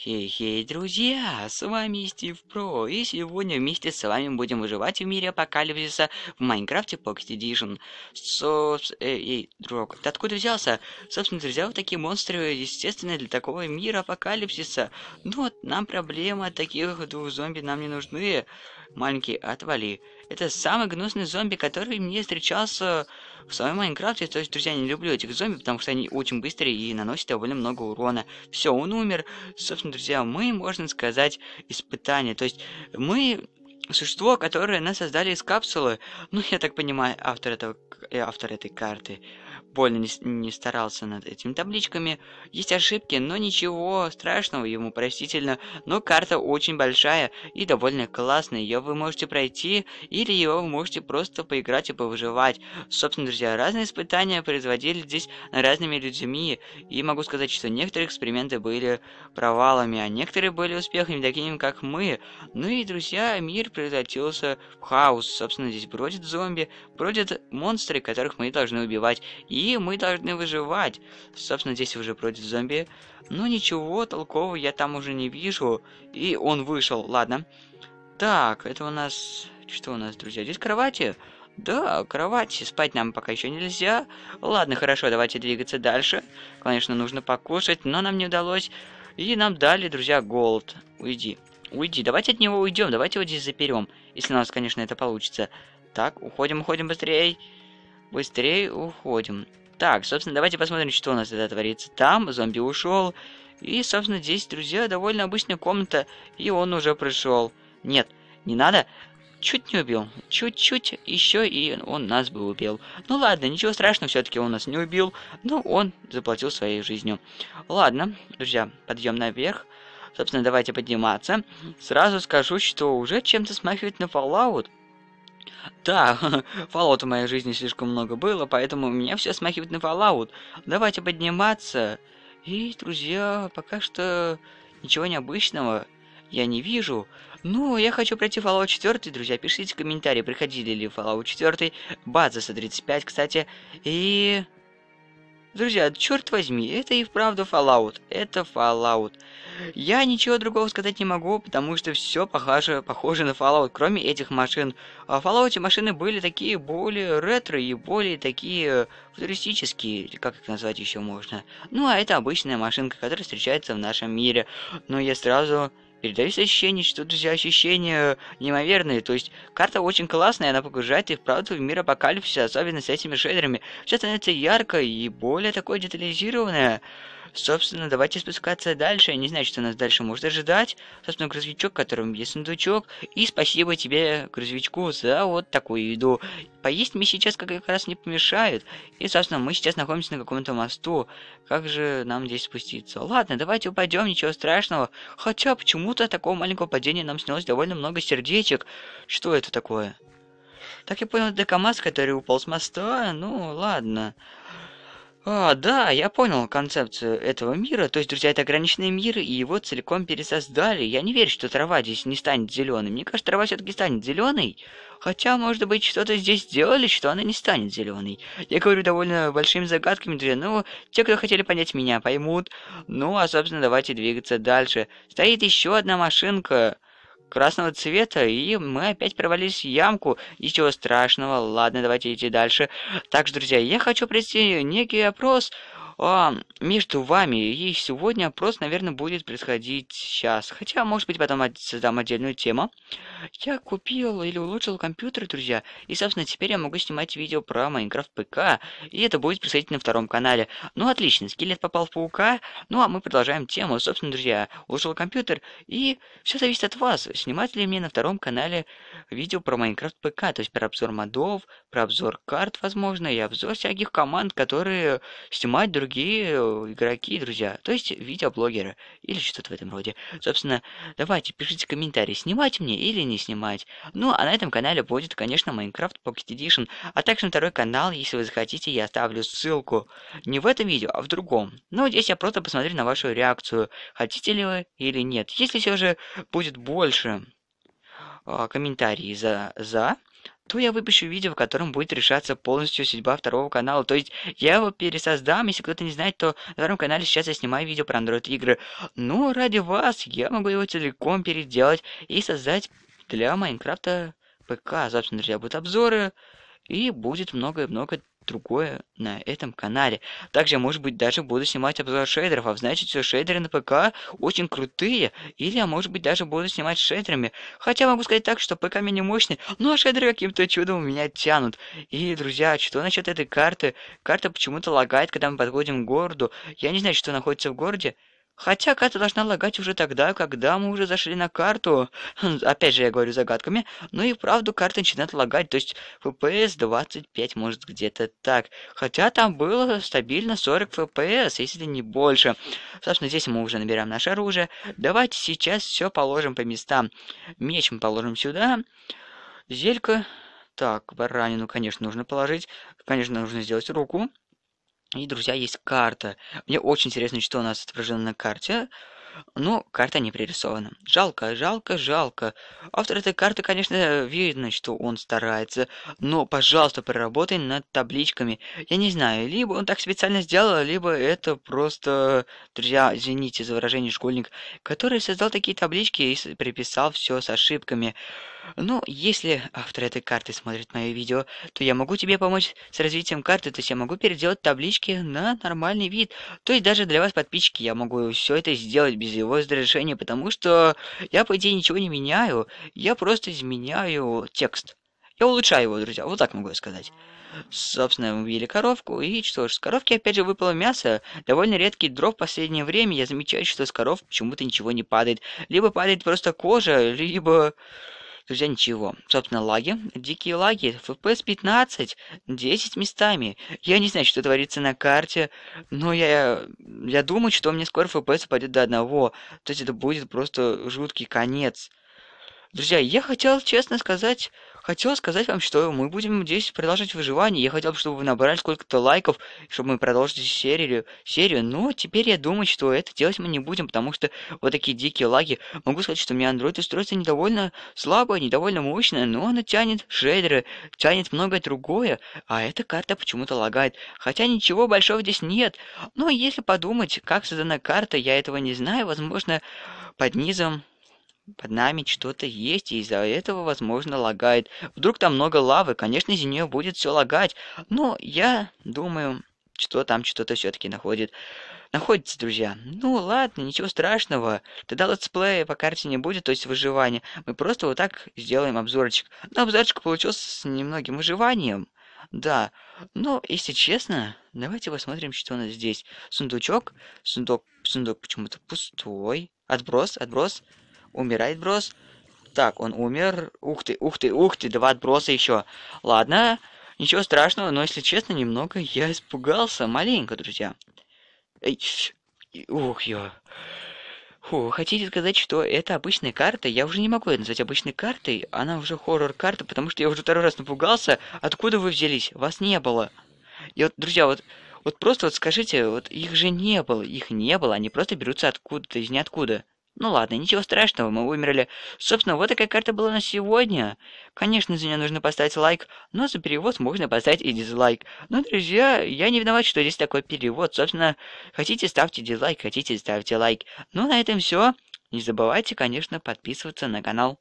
Хей-хей, друзья, с вами Стив Про, и сегодня вместе с вами будем выживать в мире апокалипсиса в Майнкрафте Pocket Edition. Со... Э, эй, эй, друг, ты откуда взялся? Собственно, друзья, вот такие монстры, естественно, для такого мира апокалипсиса. Ну вот, нам проблема, таких двух зомби нам не нужны. Маленький, отвали. Это самый гнусный зомби, который мне встречался в своем Майнкрафте. То есть, друзья, не люблю этих зомби, потому что они очень быстрые и наносят довольно много урона. Все, он умер. Собственно, друзья, мы, можно сказать, испытание. То есть, мы существо, которое нас создали из капсулы. Ну, я так понимаю, автор, этого, э, автор этой карты больно не старался над этими табличками. Есть ошибки, но ничего страшного ему простительно. Но карта очень большая и довольно классная. Ее вы можете пройти или ее вы можете просто поиграть и повыживать. Собственно, друзья, разные испытания производили здесь разными людьми. И могу сказать, что некоторые эксперименты были провалами, а некоторые были успехами, такими как мы. Ну и, друзья, мир превратился в хаос. Собственно, здесь бродят зомби, бродят монстры, которых мы должны убивать. И и мы должны выживать. Собственно, здесь уже против зомби. Но ничего толкового я там уже не вижу. И он вышел, ладно. Так, это у нас... Что у нас, друзья? Здесь кровати? Да, кровати. Спать нам пока еще нельзя. Ладно, хорошо, давайте двигаться дальше. Конечно, нужно покушать, но нам не удалось. И нам дали, друзья, голод. Уйди. Уйди. Давайте от него уйдем. Давайте его здесь заперем. Если у нас, конечно, это получится. Так, уходим, уходим быстрее. Быстрее уходим. Так, собственно, давайте посмотрим, что у нас тогда творится. Там зомби ушел. И, собственно, здесь, друзья, довольно обычная комната. И он уже пришел. Нет, не надо. Чуть не убил. Чуть-чуть еще, и он нас бы убил. Ну ладно, ничего страшного, все-таки он нас не убил. Но он заплатил своей жизнью. Ладно, друзья, подъем наверх. Собственно, давайте подниматься. Сразу скажу, что уже чем-то смахивает на Fallout. Да, Fallout в моей жизни слишком много было, поэтому у меня все смахивает на Fallout. Давайте подниматься. И, друзья, пока что ничего необычного я не вижу. Ну, я хочу пройти Fallout 4, друзья. Пишите комментарии, приходили ли Fallout 4, база 135, кстати. И... Друзья, черт возьми, это и вправду Fallout. Это Fallout. Я ничего другого сказать не могу, потому что все похоже, похоже на Fallout, кроме этих машин. А в Fallout машины были такие более ретро и более такие э, футуристические, как их назвать еще можно. Ну а это обычная машинка, которая встречается в нашем мире. Но я сразу Передается ощущения, что друзья, ощущения неимоверные. То есть карта очень классная, она погружает их правду в мир апокалипсиса, особенно с этими шейдерами. Все становится ярко и более такое детализированное. Собственно, давайте спускаться дальше. Я не знаю, что нас дальше может ожидать. Собственно, грузовичок, которым есть сундучок. И спасибо тебе, грузовичку, за вот такую еду. Поесть мне сейчас как раз не помешает. И, собственно, мы сейчас находимся на каком-то мосту. Как же нам здесь спуститься? Ладно, давайте упадем, ничего страшного. Хотя, почему-то такого маленького падения нам снялось довольно много сердечек. Что это такое? Так я понял, это КамАЗ, который упал с моста. Ну, ладно. А, да, я понял концепцию этого мира. То есть, друзья, это ограниченный мир, и его целиком пересоздали. Я не верю, что трава здесь не станет зеленой. Мне кажется, трава все-таки станет зеленой. Хотя, может быть, что-то здесь сделали, что она не станет зеленой. Я говорю довольно большими загадками, друзья. Ну, те, кто хотели понять меня, поймут. Ну, а, собственно, давайте двигаться дальше. Стоит еще одна машинка красного цвета, и мы опять провалились в ямку. Ничего страшного. Ладно, давайте идти дальше. Так же, друзья, я хочу провести некий опрос а, между вами. И сегодня опрос, наверное, будет происходить сейчас. Хотя, может быть, потом создам отдельную тему. Я купил или улучшил компьютер, друзья. И, собственно, теперь я могу снимать видео про Майнкрафт ПК. И это будет происходить на втором канале. Ну, отлично, скелет попал в паука. Ну, а мы продолжаем тему. Собственно, друзья, улучшил компьютер. И все зависит от вас. Снимать ли мне на втором канале видео про Майнкрафт ПК. То есть про обзор модов, про обзор карт, возможно, и обзор всяких команд, которые снимать другие другие э, игроки, друзья, то есть видеоблогеры или что-то в этом роде. Собственно, давайте, пишите комментарии, снимать мне или не снимать. Ну, а на этом канале будет, конечно, Minecraft Pocket Edition, а также на второй канал, если вы захотите, я оставлю ссылку. Не в этом видео, а в другом. ну, здесь я просто посмотрю на вашу реакцию, хотите ли вы или нет. Если все же будет больше э, а, комментарий за «за», то я выпущу видео, в котором будет решаться полностью судьба второго канала. То есть я его пересоздам. Если кто-то не знает, то на втором канале сейчас я снимаю видео про Android-игры. Но ради вас я могу его целиком переделать и создать для Майнкрафта ПК. Собственно, друзья, будут обзоры. И будет много и много другое на этом канале. Также, может быть, даже буду снимать обзор шейдеров, а значит, все шейдеры на ПК очень крутые, или, а может быть, даже буду снимать шейдерами. Хотя могу сказать так, что ПК меня мощный, ну а шейдеры каким-то чудом меня тянут. И, друзья, а что насчет этой карты? Карта почему-то лагает, когда мы подходим к городу. Я не знаю, что находится в городе. Хотя карта должна лагать уже тогда, когда мы уже зашли на карту. Хм, опять же, я говорю загадками. Ну и правду карта начинает лагать, то есть FPS 25, может, где-то так. Хотя там было стабильно 40 FPS, если не больше. Собственно, здесь мы уже набираем наше оружие. Давайте сейчас все положим по местам. Меч мы положим сюда. Зелька. Так, баранину, конечно, нужно положить. Конечно, нужно сделать руку. И, друзья, есть карта. Мне очень интересно, что у нас отображено на карте. Но карта не пририсована. Жалко, жалко, жалко. Автор этой карты, конечно, э, видно, что он старается. Но, пожалуйста, проработай над табличками. Я не знаю, либо он так специально сделал, либо это просто, друзья, извините за выражение школьник, который создал такие таблички и приписал все с ошибками. Ну, если автор этой карты смотрит мое видео, то я могу тебе помочь с развитием карты, то есть я могу переделать таблички на нормальный вид. То есть даже для вас, подписчики, я могу все это сделать без его разрешения, потому что я, по идее, ничего не меняю, я просто изменяю текст. Я улучшаю его, друзья, вот так могу сказать. Собственно, мы убили коровку, и что ж, с коровки опять же выпало мясо. Довольно редкий дров в последнее время, я замечаю, что с коров почему-то ничего не падает. Либо падает просто кожа, либо друзья, ничего. Собственно, лаги, дикие лаги, FPS 15, 10 местами. Я не знаю, что творится на карте, но я, я думаю, что мне скоро FPS упадет до одного. То есть это будет просто жуткий конец. Друзья, я хотел, честно сказать, Хотел сказать вам, что мы будем здесь продолжать выживание. Я хотел бы, чтобы вы набрали сколько-то лайков, чтобы мы продолжили серию, серию. Но ну, а теперь я думаю, что это делать мы не будем, потому что вот такие дикие лаги. Могу сказать, что у меня Android устройство недовольно слабое, недовольно мощное, но оно тянет шейдеры, тянет многое другое. А эта карта почему-то лагает. Хотя ничего большого здесь нет. Но если подумать, как создана карта, я этого не знаю. Возможно, под низом под нами что-то есть, и из-за этого, возможно, лагает. Вдруг там много лавы, конечно, из нее будет все лагать. Но я думаю, что там что-то все-таки находит. Находится, друзья. Ну ладно, ничего страшного. Тогда летсплея по карте не будет, то есть выживания. Мы просто вот так сделаем обзорчик. Но обзорчик получился с немногим выживанием. Да, но, если честно, давайте посмотрим, что у нас здесь. Сундучок, сундук, сундук почему-то пустой. Отброс, отброс, Умирает брос. Так, он умер. Ух ты, ух ты, ух ты, два отброса еще. Ладно, ничего страшного, но если честно, немного я испугался. Маленько, друзья. Эй, ух, я. Фу, хотите сказать, что это обычная карта? Я уже не могу это назвать обычной картой. Она уже хоррор-карта, потому что я уже второй раз напугался. Откуда вы взялись? Вас не было. И вот, друзья, вот, вот просто вот скажите, вот их же не было. Их не было, они просто берутся откуда-то из ниоткуда. Ну ладно, ничего страшного, мы умерли. Собственно, вот такая карта была на сегодня. Конечно, за нее нужно поставить лайк, но за перевод можно поставить и дизлайк. Но, ну, друзья, я не виноват, что здесь такой перевод. Собственно, хотите ставьте дизлайк, хотите ставьте лайк. Ну, на этом все. Не забывайте, конечно, подписываться на канал.